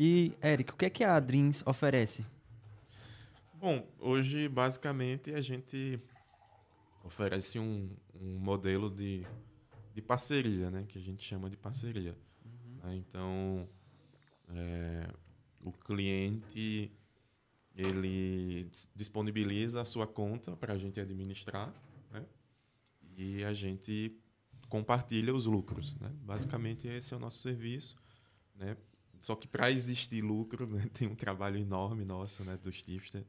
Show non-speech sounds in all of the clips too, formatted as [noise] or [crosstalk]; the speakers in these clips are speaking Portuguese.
E, Eric, o que é que a Dreams oferece? Bom, hoje, basicamente, a gente oferece um, um modelo de, de parceria, né? Que a gente chama de parceria. Uhum. Né? Então, é, o cliente ele disponibiliza a sua conta para a gente administrar né? e a gente compartilha os lucros. Né? Basicamente, esse é o nosso serviço. Né? Só que para existir lucro, né, [laughs] tem um trabalho enorme nosso, né, dos tipsters,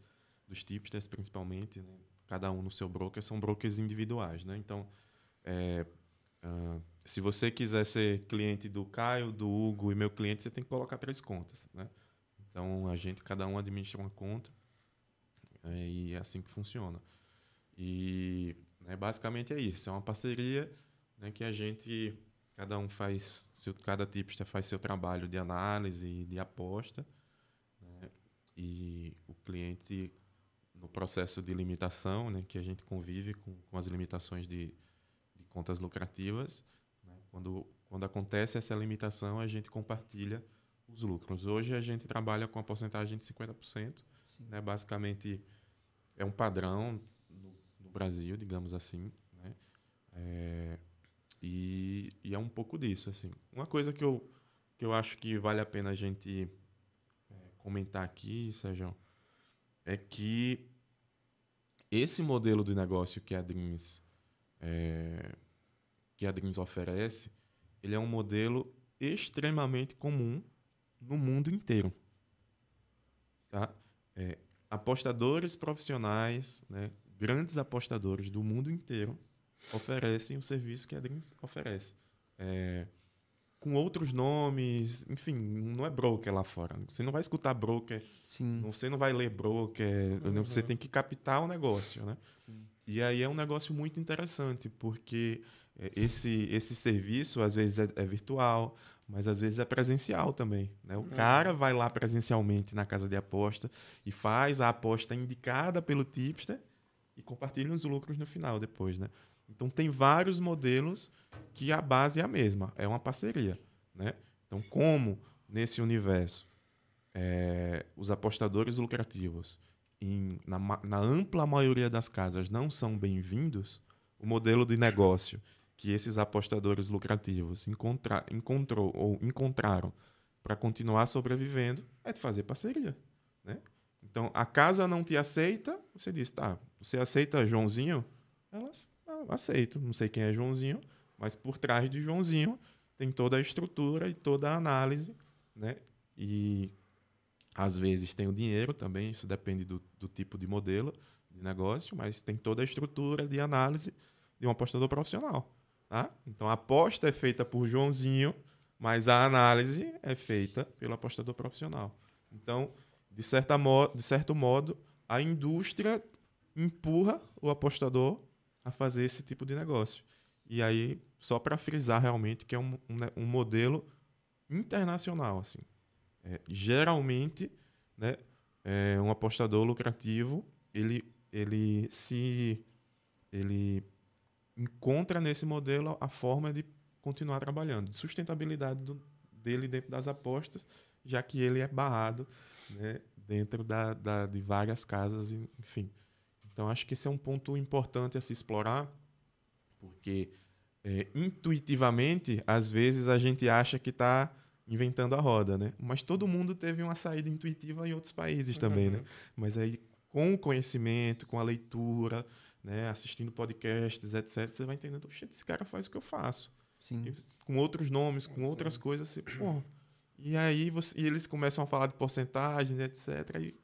dos tipsters principalmente, né? cada um no seu broker, são brokers individuais, né? Então, é, uh, se você quiser ser cliente do Caio, do Hugo e meu cliente, você tem que colocar três contas, né? Então, a gente, cada um administra uma conta é, e é assim que funciona. E né, basicamente é isso, é uma parceria né, que a gente Cada um faz, seu, cada tipista faz seu trabalho de análise e de aposta. Né? E o cliente, no processo de limitação, né, que a gente convive com, com as limitações de, de contas lucrativas, né? quando, quando acontece essa limitação, a gente compartilha os lucros. Hoje a gente trabalha com a porcentagem de 50%. Sim. Né? Basicamente, é um padrão no, no Brasil, digamos assim. Né? É, e, e, é um pouco disso, assim. Uma coisa que eu, que eu acho que vale a pena a gente é, comentar aqui, Sérgio, é que esse modelo de negócio que a Dreams, é, que a Dreams oferece, ele é um modelo extremamente comum no mundo inteiro. Tá? É, apostadores profissionais, né, grandes apostadores do mundo inteiro, oferecem o serviço que a Dreams oferece. É, com outros nomes, enfim, não é broker lá fora. Você não vai escutar broker, Sim. você não vai ler broker, uhum. você tem que captar o negócio, né? Sim. E aí é um negócio muito interessante, porque é, esse, esse serviço às vezes é, é virtual, mas às vezes é presencial também. Né? O uhum. cara vai lá presencialmente na casa de aposta e faz a aposta indicada pelo tipster e compartilha os lucros no final depois, né? Então, tem vários modelos que a base é a mesma, é uma parceria. Né? Então, como nesse universo é, os apostadores lucrativos, em, na, na ampla maioria das casas, não são bem-vindos, o modelo de negócio que esses apostadores lucrativos encontra, encontrou ou encontraram para continuar sobrevivendo é de fazer parceria, né? Então a casa não te aceita, você diz, tá, você aceita Joãozinho? Elas aceito. Não sei quem é Joãozinho, mas por trás de Joãozinho tem toda a estrutura e toda a análise, né? E às vezes tem o dinheiro também, isso depende do, do tipo de modelo de negócio, mas tem toda a estrutura de análise de um apostador profissional. Tá? Então a aposta é feita por Joãozinho, mas a análise é feita pelo apostador profissional. Então, de, certa mo de certo modo, a indústria empurra o apostador a fazer esse tipo de negócio. E aí, só para frisar realmente que é um, um, um modelo internacional, assim. É, geralmente, né, é, um apostador lucrativo, ele, ele se... ele encontra nesse modelo a forma de continuar trabalhando, de sustentabilidade do, dele dentro das apostas, já que ele é barrado né, dentro da, da, de várias casas, enfim. Então, acho que esse é um ponto importante a se explorar, porque é, intuitivamente, às vezes a gente acha que está inventando a roda, né? Mas todo mundo teve uma saída intuitiva em outros países também, né? Uhum. Mas aí, com o conhecimento, com a leitura, né, assistindo podcasts, etc., você vai entendendo, gente, esse cara faz o que eu faço. Sim. E, com outros nomes, com Sim. outras coisas, pô. E aí você, e eles começam a falar de porcentagens, etc. E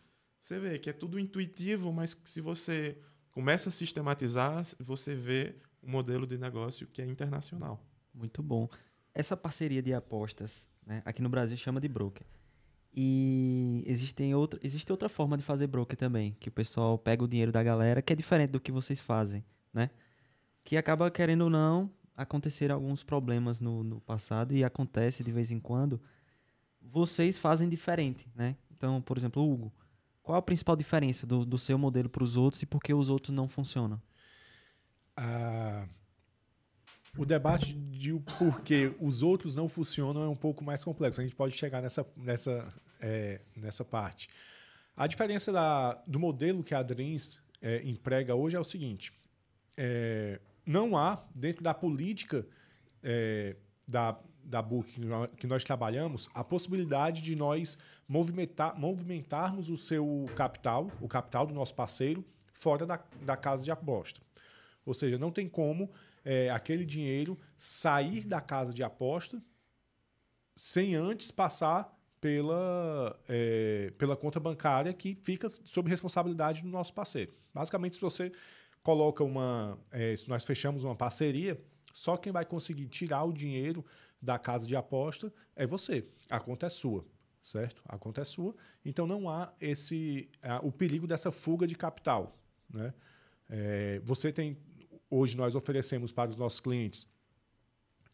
você vê que é tudo intuitivo, mas se você começa a sistematizar, você vê um modelo de negócio que é internacional. Muito bom. Essa parceria de apostas, né, aqui no Brasil chama de broker. E existem outra, existe outra forma de fazer broker também, que o pessoal pega o dinheiro da galera, que é diferente do que vocês fazem, né? Que acaba, querendo ou não, acontecer alguns problemas no, no passado e acontece de vez em quando. Vocês fazem diferente, né? Então, por exemplo, o Hugo, qual a principal diferença do, do seu modelo para os outros e por que os outros não funcionam? Ah, o debate de por que os outros não funcionam é um pouco mais complexo. A gente pode chegar nessa, nessa, é, nessa parte. A diferença da, do modelo que a Adrins é, emprega hoje é o seguinte: é, não há, dentro da política é, da da book que nós trabalhamos, a possibilidade de nós movimentar, movimentarmos o seu capital, o capital do nosso parceiro, fora da, da casa de aposta. Ou seja, não tem como é, aquele dinheiro sair da casa de aposta sem antes passar pela, é, pela conta bancária que fica sob responsabilidade do nosso parceiro. Basicamente, se você coloca uma. É, se nós fechamos uma parceria, só quem vai conseguir tirar o dinheiro da casa de aposta é você. A conta é sua, certo? A conta é sua. Então não há esse há o perigo dessa fuga de capital, né? É, você tem hoje nós oferecemos para os nossos clientes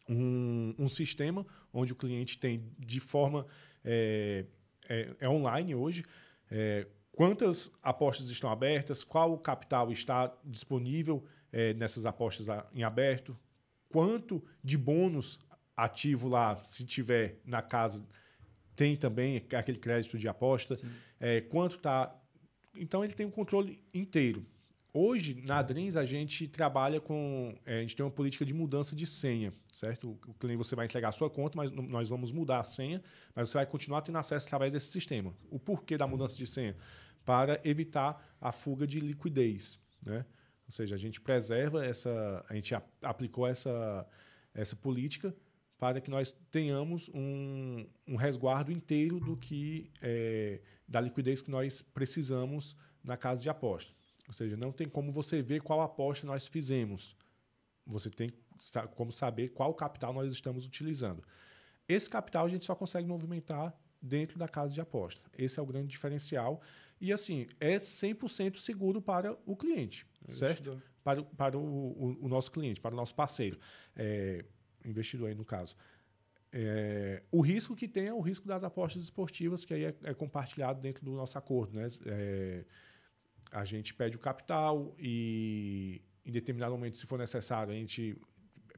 um, um sistema onde o cliente tem de forma é, é, é online hoje é, quantas apostas estão abertas, qual o capital está disponível é, nessas apostas em aberto, quanto de bônus ativo lá, se tiver na casa, tem também aquele crédito de aposta. É, quanto está. Então ele tem o um controle inteiro. Hoje, na Drins, a gente trabalha com. É, a gente tem uma política de mudança de senha, certo? O cliente você vai entregar a sua conta, mas nós vamos mudar a senha, mas você vai continuar tendo acesso através desse sistema. O porquê da mudança de senha? Para evitar a fuga de liquidez, né? Ou seja, a gente preserva essa. A gente aplicou essa, essa política para é que nós tenhamos um, um resguardo inteiro do que é, da liquidez que nós precisamos na casa de aposta. Ou seja, não tem como você ver qual aposta nós fizemos. Você tem como saber qual capital nós estamos utilizando. Esse capital a gente só consegue movimentar dentro da casa de aposta. Esse é o grande diferencial. E assim, é 100% seguro para o cliente, é certo? Né? Para, para o, o, o, nosso cliente, para o nosso parceiro. É, investidor aí no caso. É, o risco que tem é o risco das apostas esportivas, que aí é, é compartilhado dentro do nosso acordo. Né? É, a gente pede o capital e, em determinado momento, se for necessário, a gente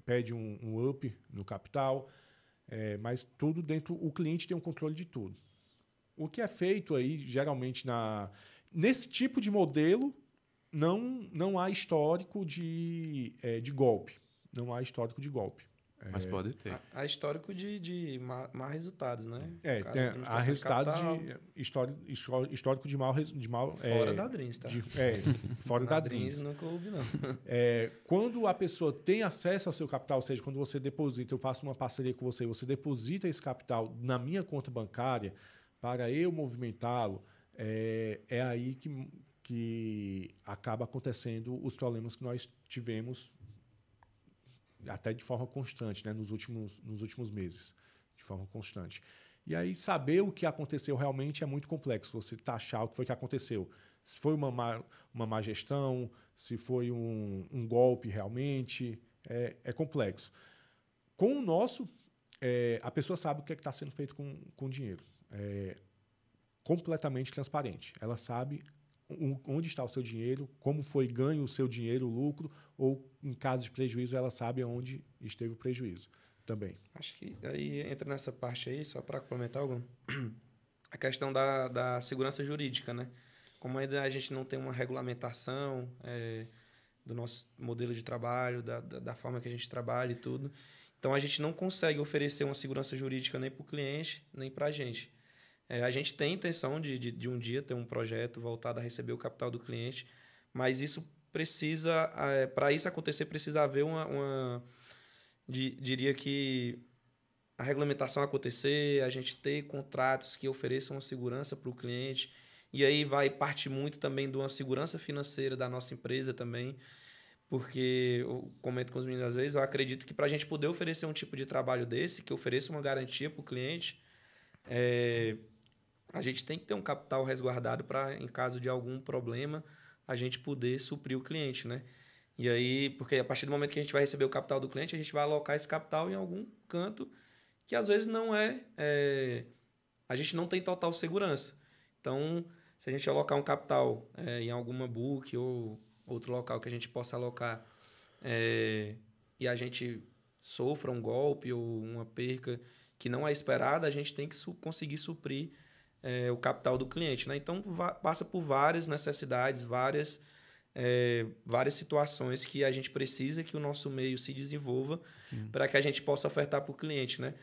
pede um, um up no capital, é, mas tudo dentro. O cliente tem o um controle de tudo. O que é feito aí, geralmente, na, nesse tipo de modelo, não, não há histórico de, é, de golpe. Não há histórico de golpe. Mas pode ter. Há é, histórico de, de má, resultados, né? É, tem, há resultados de, histórico, histórico de mal... De mal fora é, da Drins, tá? De, é, fora [laughs] da Drins. Drins nunca ouvi, não. [laughs] É, quando a pessoa tem acesso ao seu capital, ou seja, quando você deposita, eu faço uma parceria com você, você deposita esse capital na minha conta bancária para eu movimentá-lo, é, é aí que, que acaba acontecendo os problemas que nós tivemos até de forma constante, né, nos, últimos, nos últimos meses, de forma constante. E aí, saber o que aconteceu realmente é muito complexo, você taxar o que foi que aconteceu. Se foi uma má, uma má gestão, se foi um, um golpe realmente, é, é, complexo. Com o nosso, é, a pessoa sabe o que é está sendo feito com, com o dinheiro. É completamente transparente. Ela sabe onde está o seu dinheiro, como foi ganho o seu dinheiro, o lucro, ou em caso de prejuízo, ela sabe onde esteve o prejuízo também. Acho que aí entra nessa parte aí, só para complementar algum, a questão da, da segurança jurídica, né? Como ainda a gente não tem uma regulamentação é, do nosso modelo de trabalho, da, da, da forma que a gente trabalha e tudo, então a gente não consegue oferecer uma segurança jurídica nem para o cliente, nem para a gente. É, a gente tem intenção de, de, de, um dia ter um projeto voltado a receber o capital do cliente, mas isso precisa, é, para isso acontecer, precisa haver uma, uma de, diria que a regulamentação acontecer, a gente ter contratos que ofereçam uma segurança para o cliente. E aí vai parte muito também de uma segurança financeira da nossa empresa também, porque eu comento com os meninos às vezes, eu acredito que para a gente poder oferecer um tipo de trabalho desse, que ofereça uma garantia para o cliente, é, a gente tem que ter um capital resguardado para, em caso de algum problema, a gente poder suprir o cliente, né? E aí, porque a partir do momento que a gente vai receber o capital do cliente, a gente vai alocar esse capital em algum canto que às vezes não é, é a gente não tem total segurança. Então, se a gente alocar um capital é, em alguma book ou outro local que a gente possa alocar é, e a gente sofra um golpe ou uma perca que não é esperada, a gente tem que su conseguir suprir é, o capital do cliente. Né? Então, passa por várias necessidades, várias, é, várias situações que a gente precisa que o nosso meio se desenvolva para que a gente possa ofertar para o cliente. Né?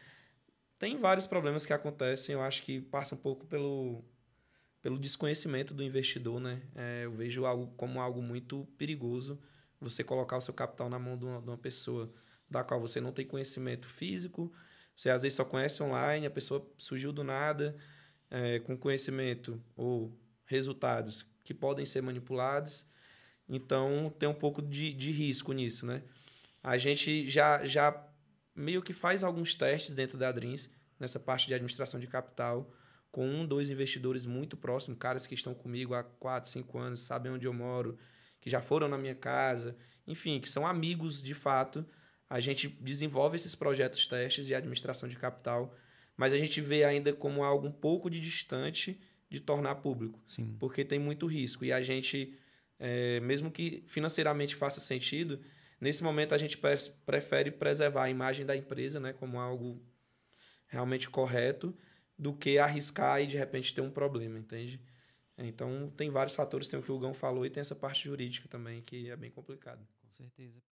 Tem vários problemas que acontecem, eu acho que passa um pouco pelo, pelo desconhecimento do investidor. Né? É, eu vejo algo como algo muito perigoso você colocar o seu capital na mão de uma, de uma pessoa da qual você não tem conhecimento físico, você às vezes só conhece online, a pessoa surgiu do nada, é, com conhecimento ou resultados que podem ser manipulados. Então, tem um pouco de, de risco nisso, né? A gente já, já meio que faz alguns testes dentro da Dreams, nessa parte de administração de capital, com um, dois investidores muito próximos, caras que estão comigo há quatro, cinco anos, sabem onde eu moro, que já foram na minha casa, enfim, que são amigos de fato. A gente desenvolve esses projetos testes e administração de capital mas a gente vê ainda como algo um pouco de distante de tornar público. Sim. Porque tem muito risco. E a gente, é, mesmo que financeiramente faça sentido, nesse momento a gente prefere preservar a imagem da empresa né, como algo realmente correto do que arriscar e de repente ter um problema, entende? Então tem vários fatores, tem o que o Gão falou e tem essa parte jurídica também que é bem complicado. Com certeza.